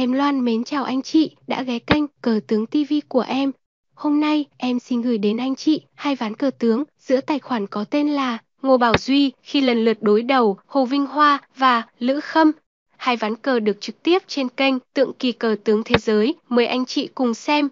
Em Loan mến chào anh chị đã ghé kênh Cờ Tướng TV của em. Hôm nay em xin gửi đến anh chị hai ván cờ tướng giữa tài khoản có tên là Ngô Bảo Duy khi lần lượt đối đầu Hồ Vinh Hoa và Lữ Khâm. Hai ván cờ được trực tiếp trên kênh Tượng Kỳ Cờ Tướng Thế Giới. Mời anh chị cùng xem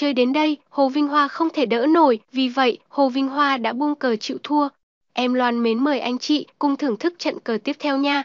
Chơi đến đây, Hồ Vinh Hoa không thể đỡ nổi, vì vậy, Hồ Vinh Hoa đã buông cờ chịu thua. Em Loan mến mời anh chị cùng thưởng thức trận cờ tiếp theo nha.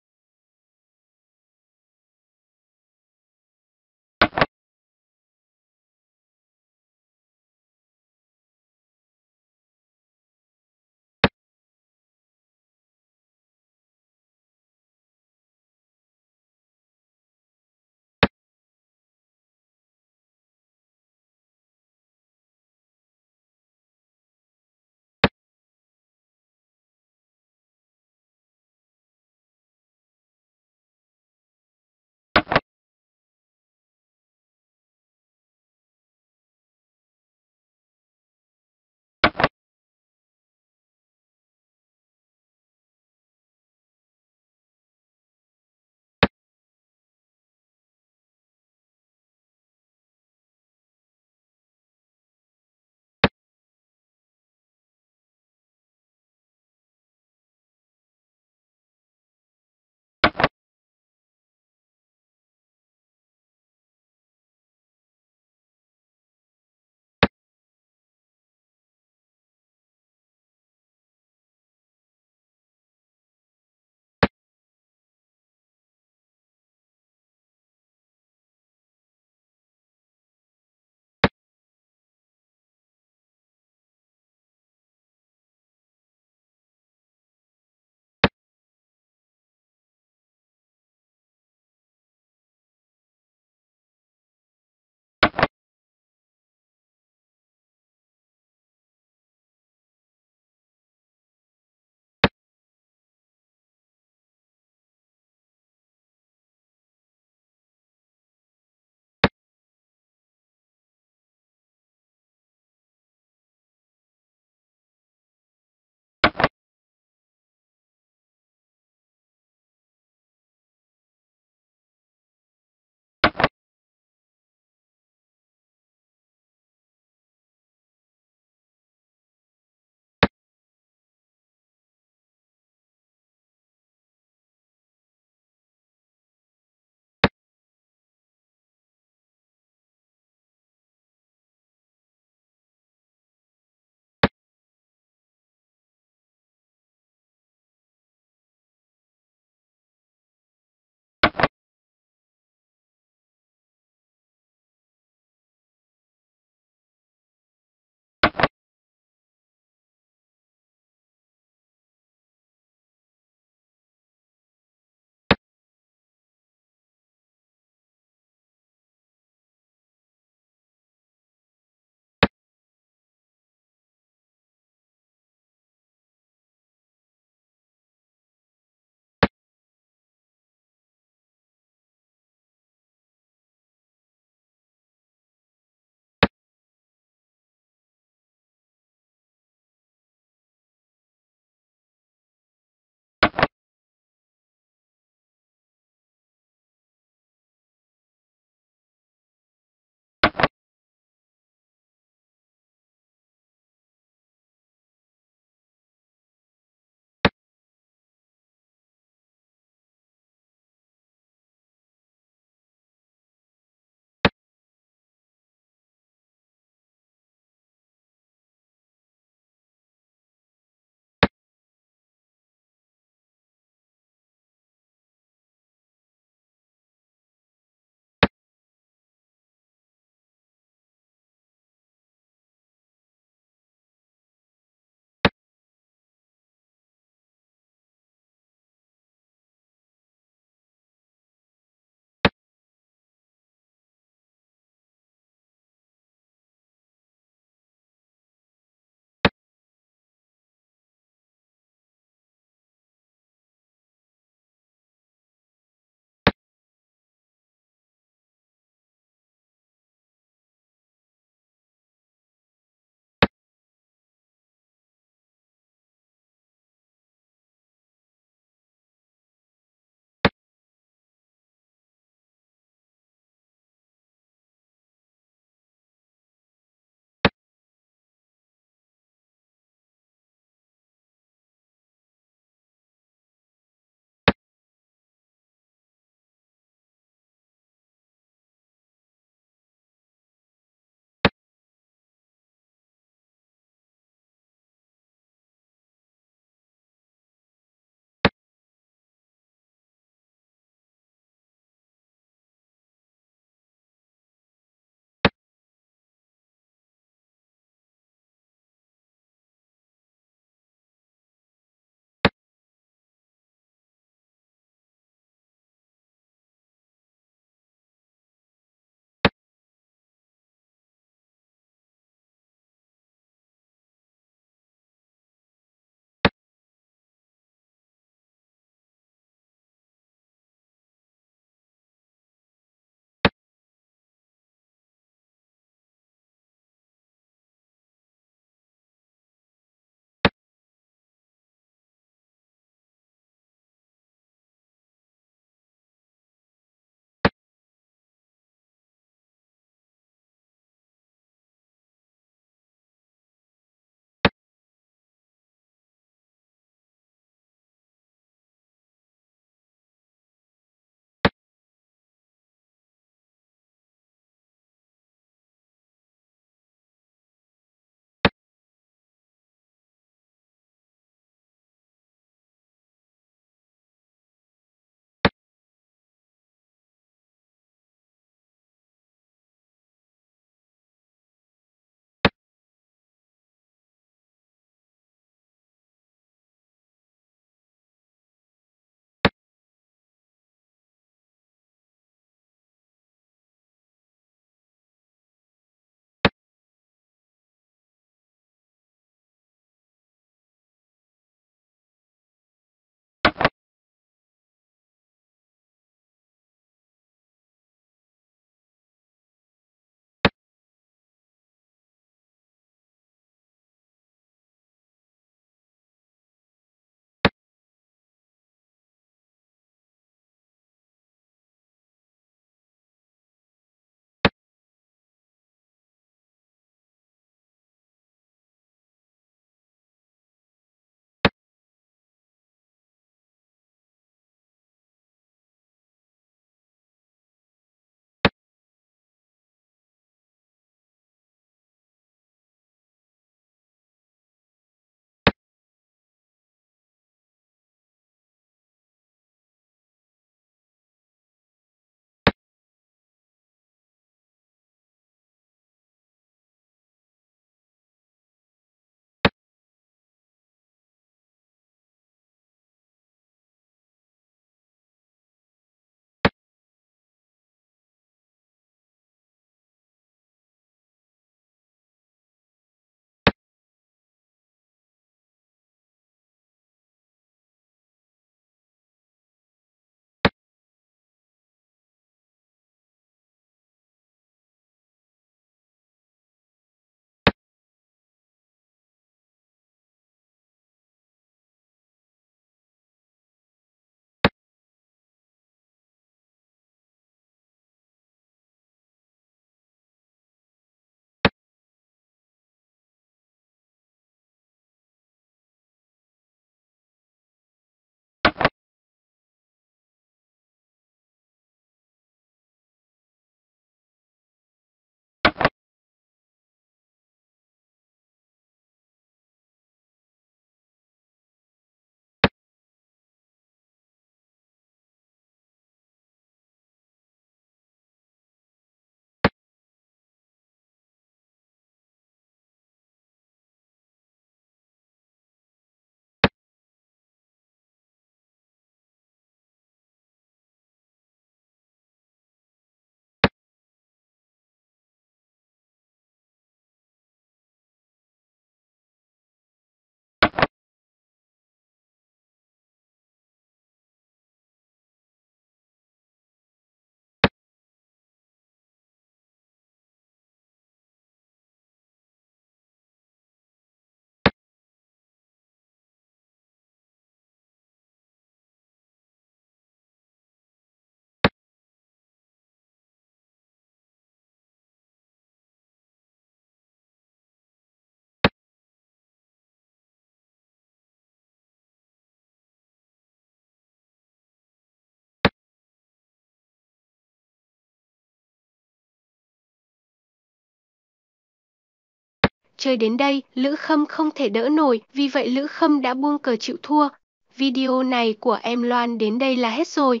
Chơi đến đây, Lữ Khâm không thể đỡ nổi, vì vậy Lữ Khâm đã buông cờ chịu thua. Video này của em Loan đến đây là hết rồi.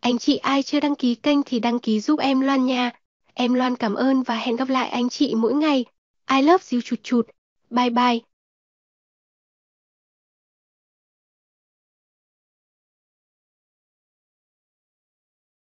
Anh chị ai chưa đăng ký kênh thì đăng ký giúp em Loan nha. Em Loan cảm ơn và hẹn gặp lại anh chị mỗi ngày. I love you chụt chụt. Bye bye.